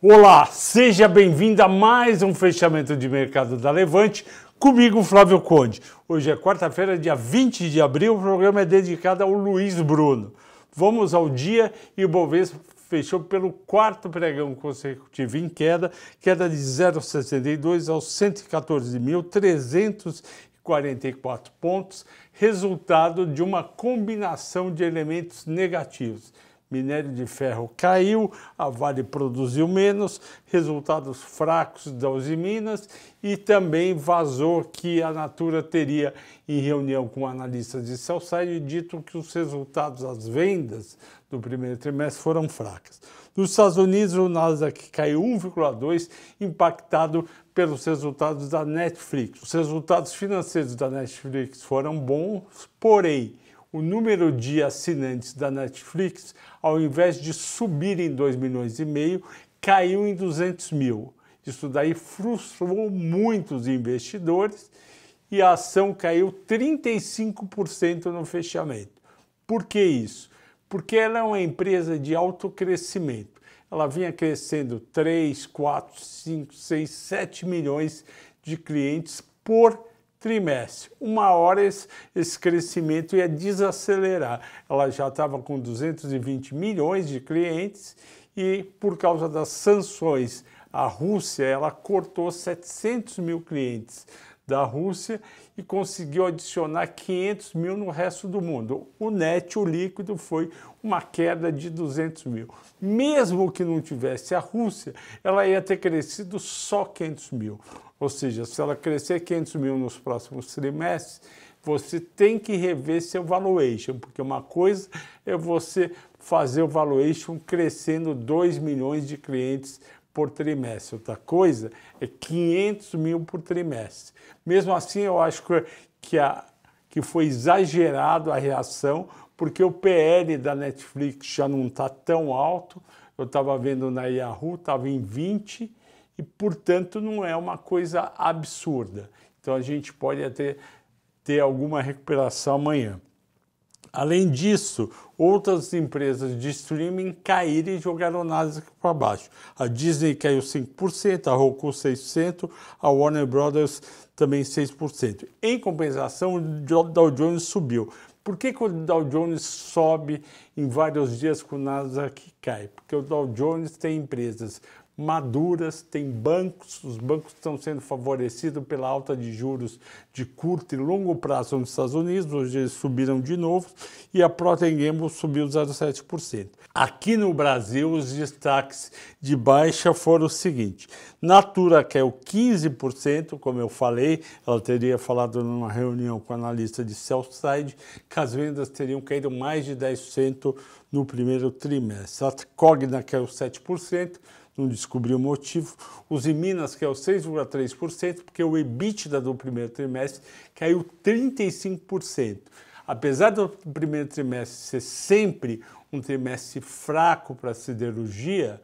Olá, seja bem-vindo a mais um fechamento de mercado da Levante. Comigo, Flávio Conde. Hoje é quarta-feira, dia 20 de abril. O programa é dedicado ao Luiz Bruno. Vamos ao dia e o Bovespa fechou pelo quarto pregão consecutivo em queda, queda de 0,62 aos 114.344 pontos, resultado de uma combinação de elementos negativos minério de ferro caiu, a Vale produziu menos, resultados fracos da minas e também vazou que a Natura teria, em reunião com analistas de Celsaio, dito que os resultados, as vendas do primeiro trimestre foram fracas. Nos Estados Unidos, o Nasdaq caiu 1,2, impactado pelos resultados da Netflix. Os resultados financeiros da Netflix foram bons, porém o número de assinantes da Netflix, ao invés de subir em 2 milhões e meio, caiu em 200 mil. Isso daí frustrou muitos investidores e a ação caiu 35% no fechamento. Por que isso? Porque ela é uma empresa de alto crescimento. Ela vinha crescendo 3, 4, 5, 6, 7 milhões de clientes por trimestre. Uma hora esse, esse, crescimento ia desacelerar. Ela já estava com 220 milhões de clientes e, por causa das sanções à Rússia, ela cortou 700 mil clientes da Rússia e conseguiu adicionar 500 mil no resto do mundo. O net, o líquido, foi uma queda de 200 mil. Mesmo que não tivesse a Rússia, ela ia ter crescido só 500 mil. Ou seja, se ela crescer 500 mil nos próximos trimestres, você tem que rever seu valuation, porque uma coisa é você fazer o valuation crescendo 2 milhões de clientes por trimestre. Outra coisa é 500 mil por trimestre. Mesmo assim, eu acho que, que, a, que foi exagerado a reação, porque o PL da Netflix já não está tão alto. Eu estava vendo na Yahoo, estava em 20 e, portanto, não é uma coisa absurda. Então, a gente pode até ter alguma recuperação amanhã. Além disso, outras empresas de streaming caíram e jogaram o Nasdaq para baixo. A Disney caiu 5%, a Roku 6%, a Warner Brothers também 6%. Em compensação, o Dow Jones subiu. Por que, que o Dow Jones sobe em vários dias com o Nasdaq cai? Porque o Dow Jones tem empresas maduras, tem bancos, os bancos estão sendo favorecidos pela alta de juros de curto e longo prazo nos Estados Unidos, hoje eles subiram de novo, e a Procter Gamble subiu 0,7%. Aqui no Brasil, os destaques de baixa foram o seguinte, Natura caiu 15%, como eu falei, ela teria falado numa reunião com analista de Southside, que as vendas teriam caído mais de 10% no primeiro trimestre. A Cogna caiu 7%, não descobriu o motivo. Os em Minas é caiu 6,3%, porque o EBITDA do primeiro trimestre caiu 35%. Apesar do primeiro trimestre ser sempre um trimestre fraco para a siderurgia,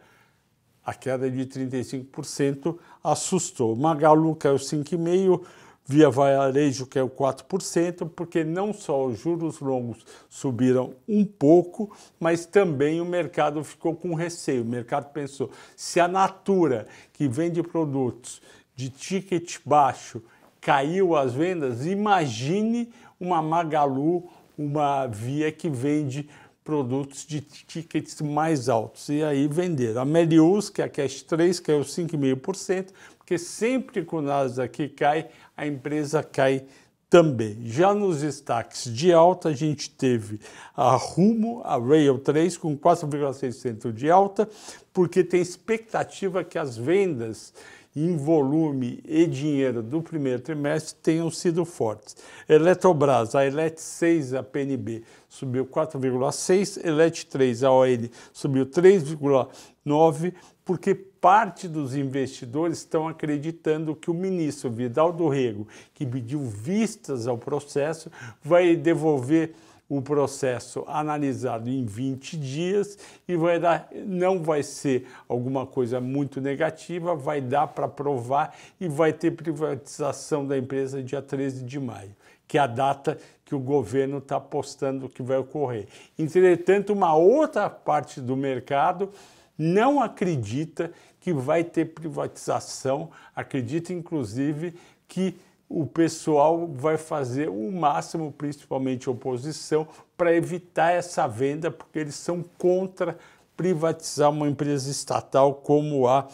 a queda de 35% assustou. Magalu é caiu 5,5%, via varejo, que é o 4%, porque não só os juros longos subiram um pouco, mas também o mercado ficou com receio. O mercado pensou: se a Natura, que vende produtos de ticket baixo, caiu as vendas, imagine uma Magalu, uma Via que vende produtos de tickets mais altos. E aí venderam. A Melius, que é a Cash 3, caiu 5,5%, porque sempre que o Nasdaq cai, a empresa cai também. Já nos destaques de alta, a gente teve a Rumo, a Rail 3, com 4,6% de alta, porque tem expectativa que as vendas em volume e dinheiro do primeiro trimestre tenham sido fortes. Eletrobras, a Elet 6, a PNB, subiu 4,6%, Elet 3, a ON, subiu 3,9%, porque parte dos investidores estão acreditando que o ministro Vidal do Rego, que pediu vistas ao processo, vai devolver o processo analisado em 20 dias e vai dar, não vai ser alguma coisa muito negativa, vai dar para provar e vai ter privatização da empresa dia 13 de maio, que é a data que o governo está apostando que vai ocorrer. Entretanto, uma outra parte do mercado não acredita que vai ter privatização. Acredito, inclusive, que o pessoal vai fazer o máximo, principalmente a oposição, para evitar essa venda, porque eles são contra privatizar uma empresa estatal como a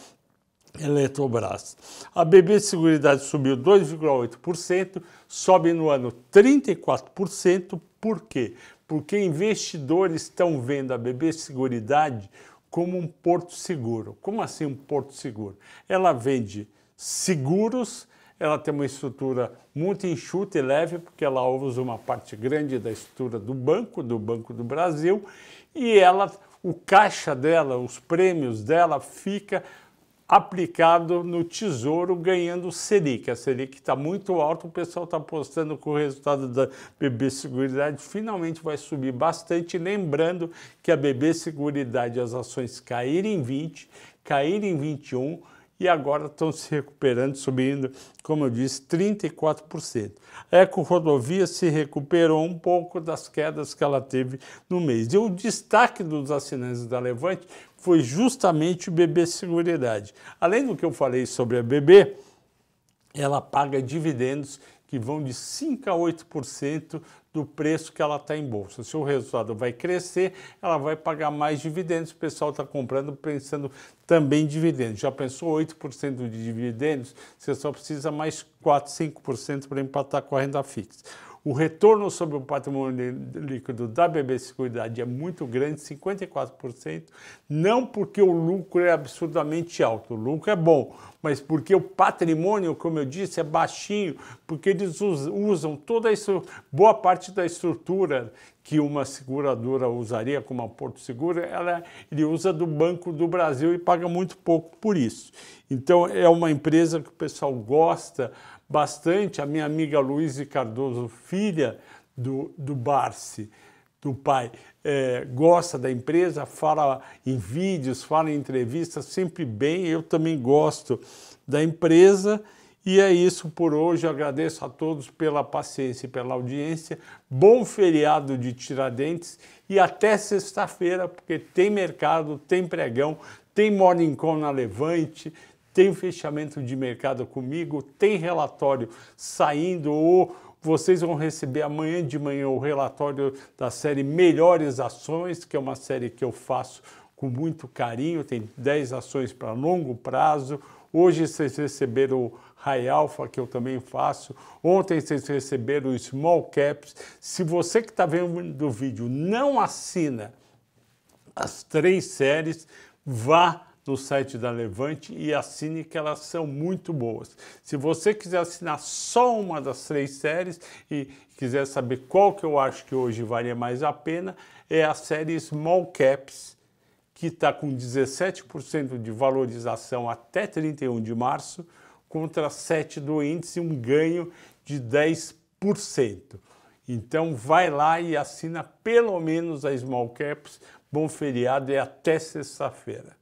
Eletrobras. A BB Seguridade subiu 2,8%, sobe no ano 34%. Por quê? Porque investidores estão vendo a BB Seguridade como um porto seguro. Como assim um porto seguro? Ela vende seguros, ela tem uma estrutura muito enxuta e leve, porque ela usa uma parte grande da estrutura do banco, do Banco do Brasil, e ela, o caixa dela, os prêmios dela fica aplicado no Tesouro ganhando Selic. A Selic está muito alta, o pessoal está apostando que o resultado da BB Seguridade finalmente vai subir bastante. Lembrando que a BB Seguridade, as ações caíram em 20, caíram em 21, e agora estão se recuperando, subindo, como eu disse, 34%. A Eco Rodovia se recuperou um pouco das quedas que ela teve no mês. E o destaque dos assinantes da Levante foi justamente o BB Seguridade. Além do que eu falei sobre a BB, ela paga dividendos que vão de 5% a 8% do preço que ela está em bolsa. Se o resultado vai crescer, ela vai pagar mais dividendos. O pessoal está comprando pensando também em dividendos. Já pensou 8% de dividendos? Você só precisa mais 4, 5% para empatar com a renda fixa. O retorno sobre o patrimônio líquido da BB Seguridade é muito grande, 54%, não porque o lucro é absurdamente alto, o lucro é bom, mas porque o patrimônio, como eu disse, é baixinho, porque eles usam toda a boa parte da estrutura que uma seguradora usaria, como a Porto Seguro, ela, ele usa do Banco do Brasil e paga muito pouco por isso. Então, é uma empresa que o pessoal gosta bastante. A minha amiga Luiz Cardoso, filha do, do Barsi, do pai, é, gosta da empresa, fala em vídeos, fala em entrevistas, sempre bem. Eu também gosto da empresa. E é isso por hoje. Agradeço a todos pela paciência e pela audiência. Bom feriado de Tiradentes e até sexta-feira, porque tem mercado, tem pregão, tem Morning Call na Levante, tem fechamento de mercado comigo, tem relatório saindo ou vocês vão receber amanhã de manhã o relatório da série Melhores Ações, que é uma série que eu faço com muito carinho, tem 10 ações para longo prazo. Hoje vocês receberam o High Alpha, que eu também faço. Ontem vocês receberam o Small Caps. Se você que está vendo o vídeo não assina as três séries, vá no site da Levante e assine que elas são muito boas. Se você quiser assinar só uma das três séries e quiser saber qual que eu acho que hoje valia mais a pena, é a série Small Caps, que está com 17% de valorização até 31 de março contra 7 do índice, um ganho de 10%. Então vai lá e assina pelo menos a Small Caps. Bom feriado e até sexta-feira.